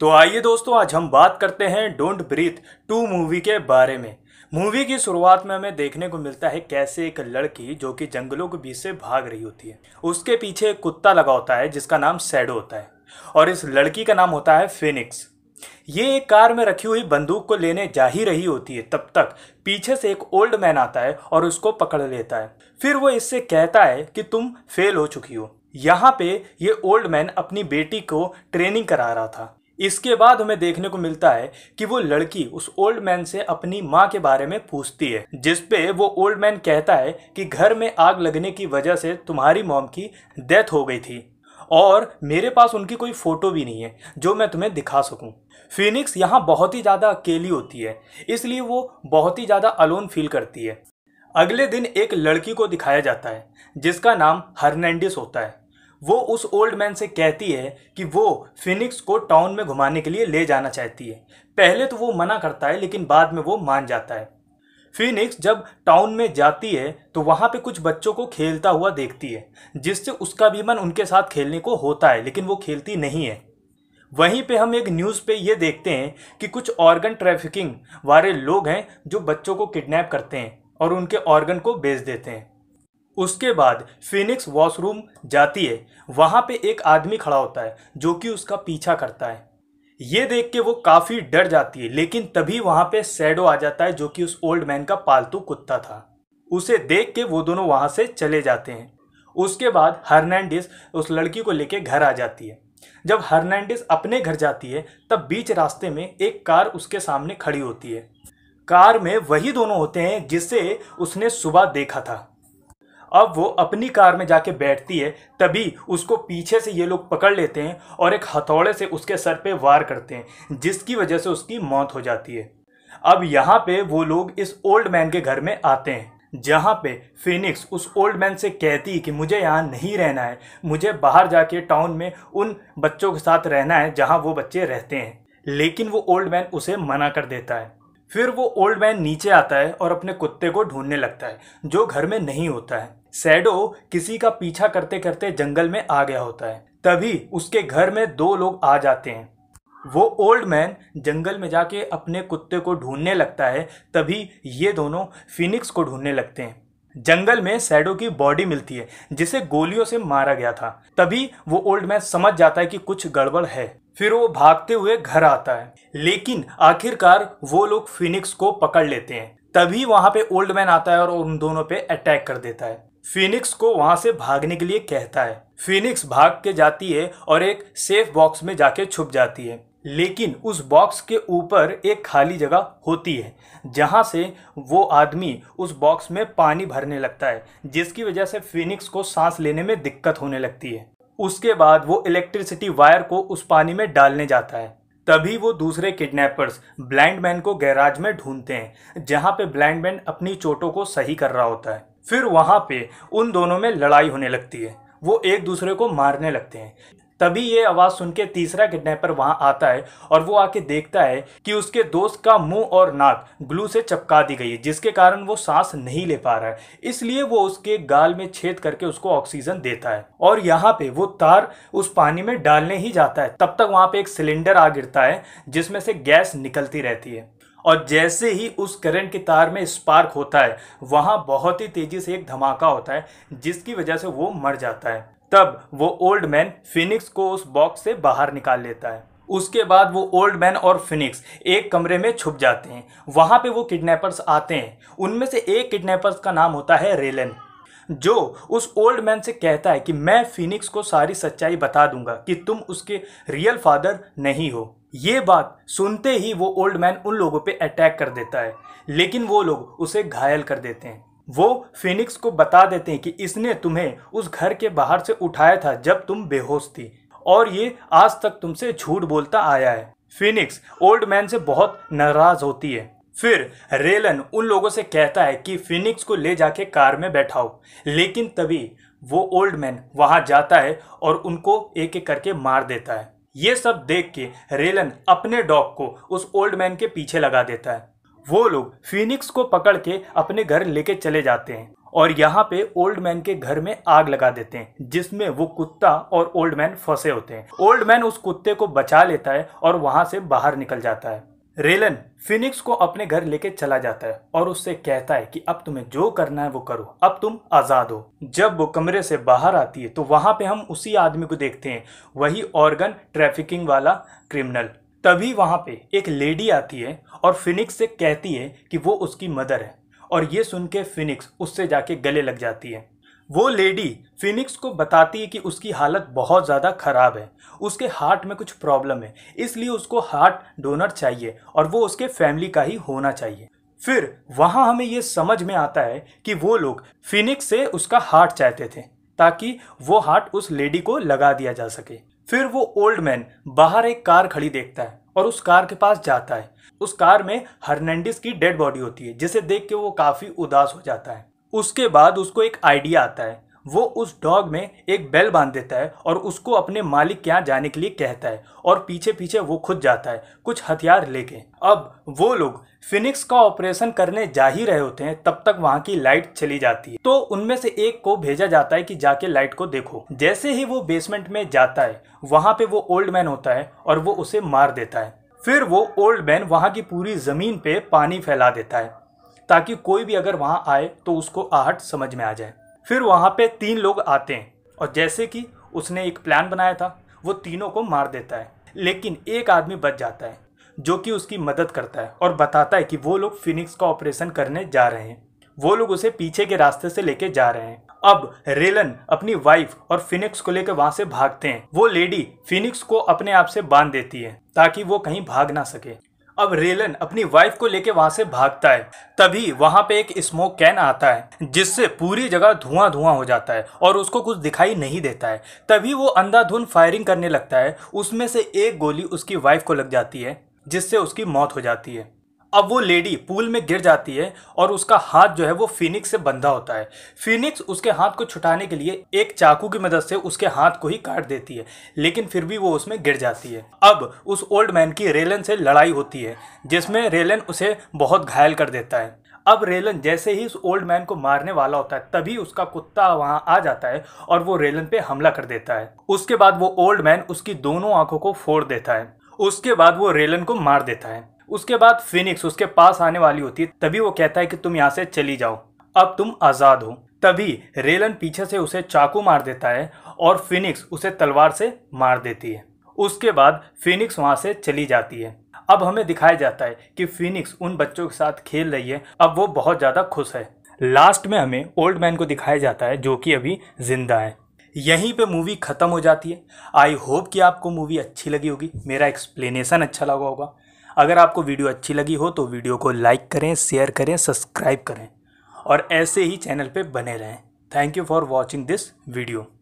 तो आइए दोस्तों आज हम बात करते हैं डोंट ब्रीथ टू मूवी के बारे में मूवी की शुरुआत में हमें देखने को मिलता है कैसे एक लड़की जो कि जंगलों के बीच से भाग रही होती है उसके पीछे एक कुत्ता लगा होता है जिसका नाम सैडो होता है और इस लड़की का नाम होता है फिनिक्स ये एक कार में रखी हुई बंदूक को लेने जा ही रही होती है तब तक पीछे से एक ओल्ड मैन आता है और उसको पकड़ लेता है फिर वो इससे कहता है कि तुम फेल हो चुकी हो यहाँ पे ये ओल्ड मैन अपनी बेटी को ट्रेनिंग करा रहा था इसके बाद हमें देखने को मिलता है कि वो लड़की उस ओल्ड मैन से अपनी माँ के बारे में पूछती है जिसपे वो ओल्ड मैन कहता है कि घर में आग लगने की वजह से तुम्हारी मॉम की डेथ हो गई थी और मेरे पास उनकी कोई फ़ोटो भी नहीं है जो मैं तुम्हें दिखा सकूं। फिनिक्स यहाँ बहुत ही ज़्यादा अकेली होती है इसलिए वो बहुत ही ज़्यादा अलोन फील करती है अगले दिन एक लड़की को दिखाया जाता है जिसका नाम हर्नैंडिस होता है वो उस ओल्ड मैन से कहती है कि वो फिनिक्स को टाउन में घुमाने के लिए ले जाना चाहती है पहले तो वो मना करता है लेकिन बाद में वो मान जाता है फिनिक्स जब टाउन में जाती है तो वहाँ पे कुछ बच्चों को खेलता हुआ देखती है जिससे उसका भी मन उनके साथ खेलने को होता है लेकिन वो खेलती नहीं है वहीं पे हम एक न्यूज़ पे ये देखते हैं कि कुछ ऑर्गन ट्रैफिकिंग वाले लोग हैं जो बच्चों को किडनैप करते हैं और उनके ऑर्गन को बेच देते हैं उसके बाद फिनिक्स वॉशरूम जाती है वहाँ पे एक आदमी खड़ा होता है जो कि उसका पीछा करता है ये देख के वो काफ़ी डर जाती है लेकिन तभी वहाँ पे सैडो आ जाता है जो कि उस ओल्ड मैन का पालतू कुत्ता था उसे देख के वो दोनों वहाँ से चले जाते हैं उसके बाद हर्नैंडिस उस लड़की को लेके घर आ जाती है जब हर्नैंडिस अपने घर जाती है तब बीच रास्ते में एक कार उसके सामने खड़ी होती है कार में वही दोनों होते हैं जिसे उसने सुबह देखा था अब वो अपनी कार में जाके बैठती है तभी उसको पीछे से ये लोग पकड़ लेते हैं और एक हथौड़े से उसके सर पे वार करते हैं जिसकी वजह से उसकी मौत हो जाती है अब यहाँ पे वो लोग इस ओल्ड मैन के घर में आते हैं जहाँ पे फिनिक्स उस ओल्ड मैन से कहती कि मुझे यहाँ नहीं रहना है मुझे बाहर जाके टाउन में उन बच्चों के साथ रहना है जहाँ वो बच्चे रहते हैं लेकिन वो ओल्ड मैन उसे मना कर देता है फिर वो ओल्ड मैन नीचे आता है और अपने कुत्ते को ढूंढने लगता है जो घर में नहीं होता है सैडो किसी का पीछा करते करते जंगल में आ गया होता है तभी उसके घर में दो लोग आ जाते हैं वो ओल्ड मैन जंगल में जाके अपने कुत्ते को ढूंढने लगता है तभी ये दोनों फिनिक्स को ढूंढने लगते हैं जंगल में सैडो की बॉडी मिलती है जिसे गोलियों से मारा गया था तभी वो ओल्ड मैन समझ जाता है कि कुछ गड़बड़ है फिर वो भागते हुए घर आता है लेकिन आखिरकार वो लोग फिनिक्स को पकड़ लेते हैं तभी वहां पे ओल्ड मैन आता है और उन दोनों पे अटैक कर देता है फिनिक्स को वहां से भागने के लिए कहता है फिनिक्स भाग के जाती है और एक सेफ बॉक्स में जाके छुप जाती है लेकिन उस बॉक्स के ऊपर एक खाली जगह होती है जहाँ से वो आदमी उस बॉक्स में पानी भरने लगता है जिसकी वजह से फिनिक्स को सांस लेने में दिक्कत होने लगती है उसके बाद वो इलेक्ट्रिसिटी वायर को उस पानी में डालने जाता है तभी वो दूसरे किडनैपर्स ब्लाइंड मैन को गैराज में ढूंढते हैं जहाँ पे ब्लाइंड मैन अपनी चोटों को सही कर रहा होता है फिर वहाँ पे उन दोनों में लड़ाई होने लगती है वो एक दूसरे को मारने लगते हैं तभी ये आवाज़ सुन के तीसरा किडनैपर वहाँ आता है और वो आके देखता है कि उसके दोस्त का मुंह और नाक ग्लू से चपका दी गई है जिसके कारण वो सांस नहीं ले पा रहा है इसलिए वो उसके गाल में छेद करके उसको ऑक्सीजन देता है और यहाँ पे वो तार उस पानी में डालने ही जाता है तब तक वहाँ पे एक सिलेंडर आ गिरता है जिसमें से गैस निकलती रहती है और जैसे ही उस करंट के तार में स्पार्क होता है वहाँ बहुत ही तेज़ी से एक धमाका होता है जिसकी वजह से वो मर जाता है तब वो ओल्ड मैन फिनिक्स को उस बॉक्स से बाहर निकाल लेता है उसके बाद वो ओल्ड मैन और फिनिक्स एक कमरे में छुप जाते हैं वहाँ पे वो किडनैपर्स आते हैं उनमें से एक किडनैपर्स का नाम होता है रेलन जो उस ओल्ड मैन से कहता है कि मैं फिनिक्स को सारी सच्चाई बता दूंगा कि तुम उसके रियल फादर नहीं हो ये बात सुनते ही वो ओल्ड मैन उन लोगों पे अटैक कर देता है लेकिन वो लोग उसे घायल कर देते हैं वो फिनिक्स को बता देते हैं कि इसने तुम्हें उस घर के बाहर से उठाया था जब तुम बेहोश थी और ये आज तक तुमसे झूठ बोलता आया है फिनिक्स ओल्ड मैन से बहुत नाराज होती है फिर रेलन उन लोगों से कहता है कि फिनिक्स को ले जाके कार में बैठाओ लेकिन तभी वो ओल्ड मैन वहां जाता है और उनको एक एक करके मार देता है ये सब देख के रेलन अपने डॉग को उस ओल्ड मैन के पीछे लगा देता है वो लोग फिनिक्स को पकड़ के अपने घर लेके चले जाते हैं और यहाँ पे ओल्ड मैन के घर में आग लगा देते हैं जिसमें वो कुत्ता और ओल्ड मैन फंसे होते हैं ओल्ड मैन उस कुत्ते को बचा लेता है और वहां से बाहर निकल जाता है रेलन फिनिक्स को अपने घर लेके चला जाता है और उससे कहता है कि अब तुम्हें जो करना है वो करो अब तुम आजाद हो जब वो कमरे से बाहर आती है तो वहां पे हम उसी आदमी को देखते हैं वही ऑर्गन ट्रैफिकिंग वाला क्रिमिनल तभी वहाँ पे एक लेडी आती है और फिनिक्स से कहती है कि वो उसकी मदर है और ये सुन के फिनिक्स उससे जाके गले लग जाती है वो लेडी फिनिक्स को बताती है कि उसकी हालत बहुत ज़्यादा ख़राब है उसके हार्ट में कुछ प्रॉब्लम है इसलिए उसको हार्ट डोनर चाहिए और वो उसके फैमिली का ही होना चाहिए फिर वहाँ हमें ये समझ में आता है कि वो लोग फिनिक्स से उसका हार्ट चाहते थे ताकि वो हार्ट उस लेडी को लगा दिया जा सके फिर वो ओल्ड मैन बाहर एक कार खड़ी देखता है और उस कार के पास जाता है उस कार में हर्नेंडिस की डेड बॉडी होती है जिसे देख के वो काफी उदास हो जाता है उसके बाद उसको एक आइडिया आता है वो उस डॉग में एक बेल बांध देता है और उसको अपने मालिक के यहाँ जाने के लिए कहता है और पीछे पीछे वो खुद जाता है कुछ हथियार लेके अब वो लोग फिनिक्स का ऑपरेशन करने जा ही रहे होते हैं तब तक वहाँ की लाइट चली जाती है तो उनमें से एक को भेजा जाता है कि जाके लाइट को देखो जैसे ही वो बेसमेंट में जाता है वहाँ पे वो ओल्ड मैन होता है और वो उसे मार देता है फिर वो ओल्ड मैन वहाँ की पूरी ज़मीन पे पानी फैला देता है ताकि कोई भी अगर वहाँ आए तो उसको आहट समझ में आ जाए फिर वहाँ पे तीन लोग आते हैं और जैसे कि उसने एक प्लान बनाया था वो तीनों को मार देता है लेकिन एक आदमी बच जाता है जो कि उसकी मदद करता है और बताता है कि वो लोग फिनिक्स का ऑपरेशन करने जा रहे हैं वो लोग उसे पीछे के रास्ते से लेके जा रहे हैं अब रेलन अपनी वाइफ और फिनिक्स को लेकर वहां से भागते हैं वो लेडी फिनिक्स को अपने आप से बांध देती है ताकि वो कहीं भाग ना सके अब रेलन अपनी वाइफ को लेके वहां से भागता है तभी वहां पे एक स्मोक कैन आता है जिससे पूरी जगह धुआं धुआं हो जाता है और उसको कुछ दिखाई नहीं देता है तभी वो अंधाधुन फायरिंग करने लगता है उसमें से एक गोली उसकी वाइफ को लग जाती है जिससे उसकी मौत हो जाती है अब वो लेडी पूल में गिर जाती है और उसका हाथ जो है वो फिनिक्स से बंधा होता है फिनिक्स उसके हाथ को छुटाने के लिए एक चाकू की मदद से उसके हाथ को ही काट देती है लेकिन फिर भी वो उसमें गिर जाती है अब उस ओल्ड मैन की रेलन से लड़ाई होती है जिसमें रेलन उसे बहुत घायल कर देता है अब रेलन जैसे ही उस ओल्ड मैन को मारने वाला होता है तभी उसका कुत्ता वहां आ जाता है और वो रेलन पे हमला कर देता है उसके बाद वो ओल्ड मैन उसकी दोनों आंखों को फोड़ देता है उसके बाद वो रेलन को मार देता है उसके बाद फिनिक्स उसके पास आने वाली होती है तभी वो कहता है कि तुम यहाँ से चली जाओ अब तुम आज़ाद हो तभी रेलन पीछे से उसे चाकू मार देता है और फिनिक्स उसे तलवार से मार देती है उसके बाद फिनिक्स वहां से चली जाती है अब हमें दिखाया जाता है कि फिनिक्स उन बच्चों के साथ खेल रही है अब वो बहुत ज़्यादा खुश है लास्ट में हमें ओल्ड मैन को दिखाया जाता है जो कि अभी जिंदा है यहीं पे मूवी ख़त्म हो जाती है आई होप कि आपको मूवी अच्छी लगी होगी मेरा एक्सप्लेनेशन अच्छा लगा होगा अगर आपको वीडियो अच्छी लगी हो तो वीडियो को लाइक करें शेयर करें सब्सक्राइब करें और ऐसे ही चैनल पे बने रहें thank you for watching this video